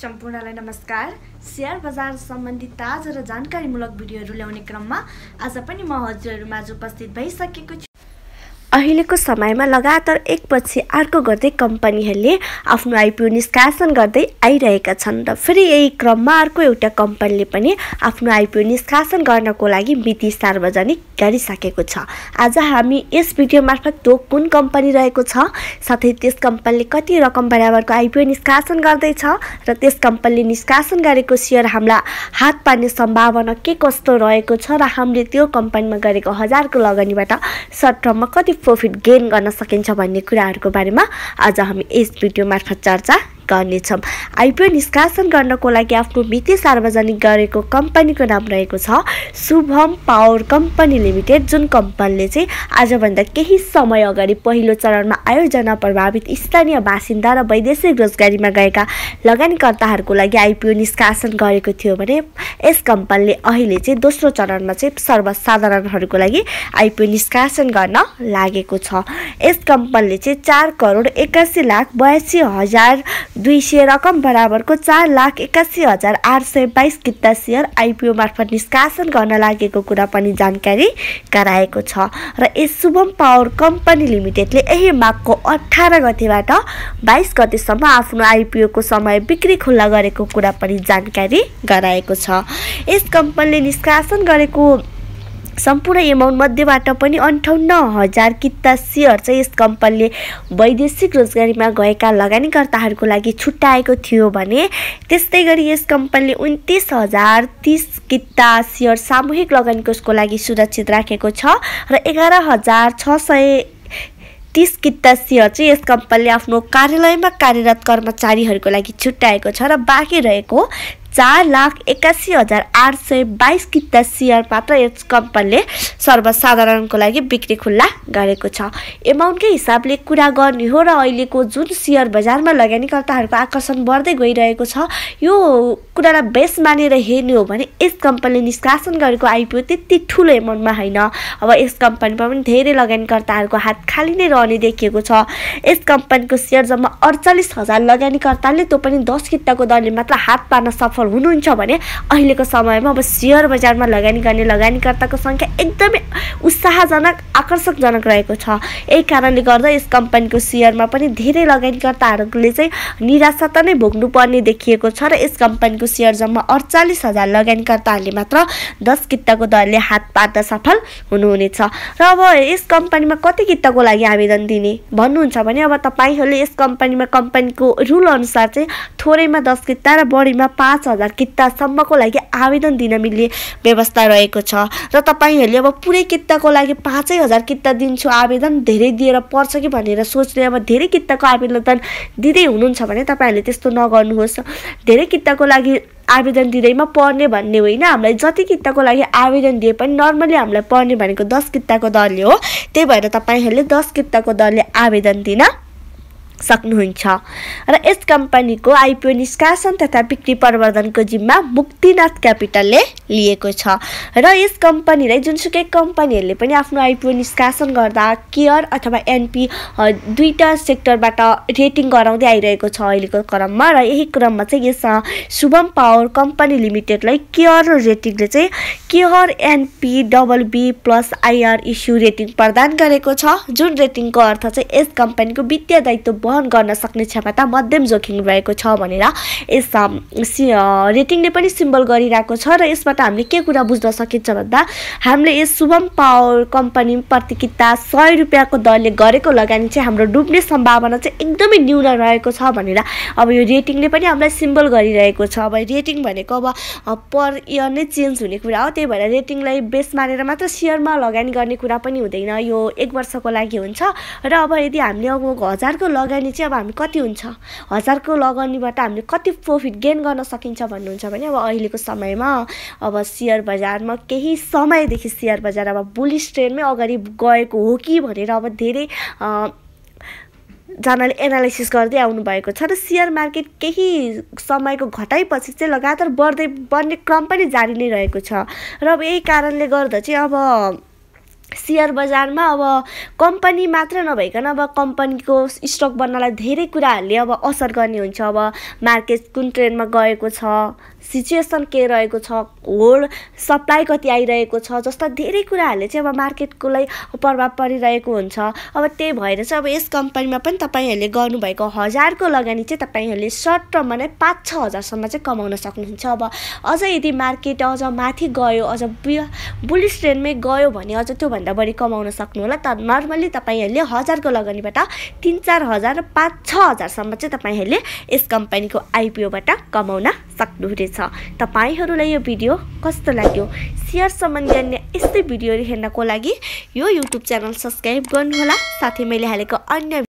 सम्पूर्णलाई नमस्कार सेयर बजार सम्बन्धी ताजा र जानकारीमूलक भिडियोहरू ल्याउने क्रममा आज पनि म हजुरहरूमाझ उपस्थित भइसकेको छु अहिलेको समयमा लगातार एकपछि अर्को गर्दै कम्पनीहरूले आफ्नो आइपिओ निष्कासन गर्दै आइरहेका छन् र फेरि यही क्रममा अर्को एउटा कम्पनीले पनि आफ्नो आइपिओ निष्कासन गर्नको लागि मिति सार्वजनिक गरिसकेको छ आज हामी यस भिडियो मार्फत त्यो कुन कम्पनी रहेको छ साथै त्यस कम्पनीले कति रकम बराबरको आइपिओ निष्कासन गर्दैछ र त्यस कम्पनीले निष्कासन गरेको सेयर हामीलाई हात पार्ने सम्भावना के कस्तो रहेको छ र हामीले त्यो कम्पनीमा गरेको हजारको लगानीबाट सर्ट कति प्रफिट गेन गर्न सकिन्छ भन्ने कुराहरूको बारेमा आज हामी यस भिडियो मार्फत चर्चा गर्नेछौँ आइपिओ निष्कासन गर्नको लागि आफ्नो मिति सार्वजनिक गरेको कम्पनीको नाम रहेको छ शुभम पावर कम्पनी लिमिटेड जुन कम्पनीले चाहिँ आजभन्दा केही समय अगाडि पहिलो चरणमा आयोजना प्रभावित स्थानीय बासिन्दा र वैदेशिक रोजगारीमा गएका लगानीकर्ताहरूको लागि आइपिओ निष्कासन गरेको थियो भने यस कम्पनीले अहिले चाहिँ दोस्रो चरणमा चाहिँ सर्वसाधारणहरूको लागि आइपिओ निष्कासन गर्न लागेको छ यस कम्पनीले चाहिँ चार करोड एक्कासी लाख बयासी हजार दुई सय रकम बराबरको चार लाख एक्कासी हजार आठ सय बाइस किता सेयर आइपिओ मार्फत निष्कासन गर्न लागेको कुरा पनि जानकारी गराएको छ र यस शुभम पावर कम्पनी लिमिटेडले यही माघको अठार गतिबाट बाइस गतिसम्म आफ्नो आइपिओको समय बिक्री खुल्ला गरेको कुरा पनि जानकारी गराएको छ यस कम्पनीले निष्कासन गरेको सम्पूर्ण एमाउन्ट मध्येबाट पनि अन्ठाउन्न हजार किता सेयर चाहिँ यस कम्पनीले वैदेशिक रोजगारीमा गएका लगानीकर्ताहरूको लागि छुट्याएको थियो भने त्यस्तै गरी यस कम्पनीले उन्तिस हजार तिस किता सेयर सामूहिक लगानीकोषको लागि सुरक्षित राखेको छ र एघार हजार छ सय तिस किता सेयर चाहिँ यस कम्पनीले आफ्नो कार्यालयमा कार्यरत कर्मचारीहरूको लागि छुट्याएको छ र बाँकी रहेको चार लाख एक्कासी हजार आठ सय बाइस किता सेयर मात्र यस कम्पनीले सर्वसाधारणको लागि बिक्री खुल्ला गरेको छ एमाउन्टकै हिसाबले कुरा गर्ने हो र अहिलेको जुन सेयर बजारमा लगानीकर्ताहरूको आकर्षण बढ्दै गइरहेको छ यो कुरालाई बेस मानेर हेर्ने हो भने यस कम्पनीले निष्कासन गरेको आइपिओ त्यति ठुलो एमाउन्टमा होइन अब यस कम्पनीमा पनि धेरै लगानीकर्ताहरूको हात खाली नै रहने देखिएको छ यस कम्पनीको सेयर जम्मा अडचालिस हजार लगानीकर्ताले त्यो पनि दस किताको दरले मात्र हात पार्न सफल सफल हुनुहुन्छ भने अहिलेको समयमा अब सेयर बजारमा लगानी गर्ने लगानीकर्ताको सङ्ख्या एकदमै उत्साहजनक आकर्षकजनक रहेको छ यही कारणले गर्दा यस कम्पनीको सेयरमा पनि धेरै लगानीकर्ताहरूले चाहिँ निराशा त नै भोग्नुपर्ने देखिएको छ र यस कम्पनीको सेयर जम्मा अडचालिस हजार लगानीकर्ताहरूले मात्र दस किताको दरले हात पार्दा सफल हुनुहुनेछ र अब यस कम्पनीमा कति किताको लागि आवेदन दिने भन्नुहुन्छ भने अब तपाईँहरूले यस कम्पनीमा कम्पनीको रुल अनुसार चाहिँ थोरैमा दस किता र बढीमा पाँच हजार कितासम्मको लागि आवेदन दिन मिल्ने व्यवस्था रहेको छ र तपाईँहरूले अब पुरै किताको लागि पाँचै हजार किता दिन्छु आवेदन धेरै दिएर पर्छ कि भनेर सोच्ने अब धेरै किताको आवेदन दिँदै हुनुहुन्छ भने तपाईँहरूले त्यस्तो नगर्नुहोस् धेरै किताको लागि आवेदन दिँदैमा पर्ने भन्ने होइन हामीलाई जति किताको लागि आवेदन दिए पनि नर्मली हामीलाई पर्ने भनेको दस किताको दरले हो त्यही भएर तपाईँहरूले दस किताको दरले आवेदन दिन सक्नुहुन्छ र यस कम्पनीको आइपिओ निष्कासन तथा बिक्री प्रवर्धनको जिम्मा मुक्तिनाथ क्यापिटलले लिएको छ र यस कम्पनीलाई जुनसुकै कम्पनीहरूले पनि आफ्नो आइपिओ निष्कासन गर्दा केयर अथवा एनपी दुईवटा सेक्टरबाट रेटिङ गराउँदै आइरहेको छ अहिलेको क्रममा र यही क्रममा चाहिँ यस शुभम पावर कम्पनी लिमिटेडलाई केयर रेटिङले चाहिँ care NP double B plus IR issue rating प्रदान गरेको छ जुन रेटिङको अर्थ चाहिँ यस कम्पनीको वित्तीय दायित्व वहन गर्न सक्ने क्षमता मध्यम जोखिम रहेको छ भनेर यस रेटिङले पनि सिम्बल गरिरहेको छ र यसबाट हामीले के कुरा बुझ्न सकिन्छ भन्दा हामीले यस शुभम पावर कम्पनी प्रतिकिता सय रुपियाँको दरले गरेको लगानी चाहिँ हाम्रो डुब्ने सम्भावना चाहिँ एकदमै न्यून रहेको छ भनेर अब यो रेटिङले पनि हामीलाई सिम्बल गरिरहेको छ अब रेटिङ भनेको अब पर इयर नै चेन्ज हुने कुरा हो त्यही भएर रेटिङलाई बेस मानेर मात्र सेयरमा लगानी गर्ने कुरा पनि हुँदैन यो एक वर्षको लागि हुन्छ र अब यदि हामीले अब हजारको लगानी लगानी चाहिँ अब हामी कति हुन्छ हजारको लगानीबाट हामीले कति प्रफिट गेन गर्न सकिन्छ भन्नुहुन्छ भने अब अहिलेको समयमा अब सेयर बजारमा केही समयदेखि सेयर बजार अब बुलिस ट्रेनमै अगाडि गएको हो कि भनेर अब धेरै जनाले एनालाइसिस गर्दै आउनुभएको छ र सेयर मार्केट केही समयको घटाइपछि चाहिँ लगातार बढ्दै बढ्ने क्रम पनि जारी नै रहेको छ र अब यही कारणले गर्दा चाहिँ अब सेयर बजारमा अब कम्पनी मात्र नभइकन अब कम्पनीको स्टक बन्नलाई धेरै कुराहरूले अब असर गर्ने हुन्छ अब मार्केट कुन ट्रेन्डमा गएको छ सिचुएसन के रहेको छ होल सप्लाई कति आइरहेको छ जस्ता धेरै कुराहरूले चाहिँ अब मार्केटकोलाई प्रभाव परिरहेको हुन्छ अब त्यही भएर चाहिँ अब यस कम्पनीमा पनि तपाईँहरूले गर्नुभएको हजारको लगानी चाहिँ तपाईँहरूले सर्ट टर्ममा नै पाँच छ हजारसम्म चाहिँ कमाउन सक्नुहुन्छ अब अझ यदि मार्केट अझ माथि गयो अझ बुलिस ट्रेन्डमै गयो भने अझ त्योभन्दा बढी कमाउन सक्नु होला तर नर्मल्ली तपाईँहरूले हजारको लगानीबाट तिन चार हजार पाँच छ हजारसम्म चाहिँ तपाईँहरूले यस कम्पनीको आइपिओबाट कमाउन सक्नुहुनेछ तपाईँहरूलाई यो भिडियो कस्तो लाग्यो सेयर सम्बन्धी अन्य यस्तै भिडियोहरू हेर्नको लागि यो युट्युब च्यानल सब्सक्राइब गर्नुहोला साथै मैले हालेको अन्य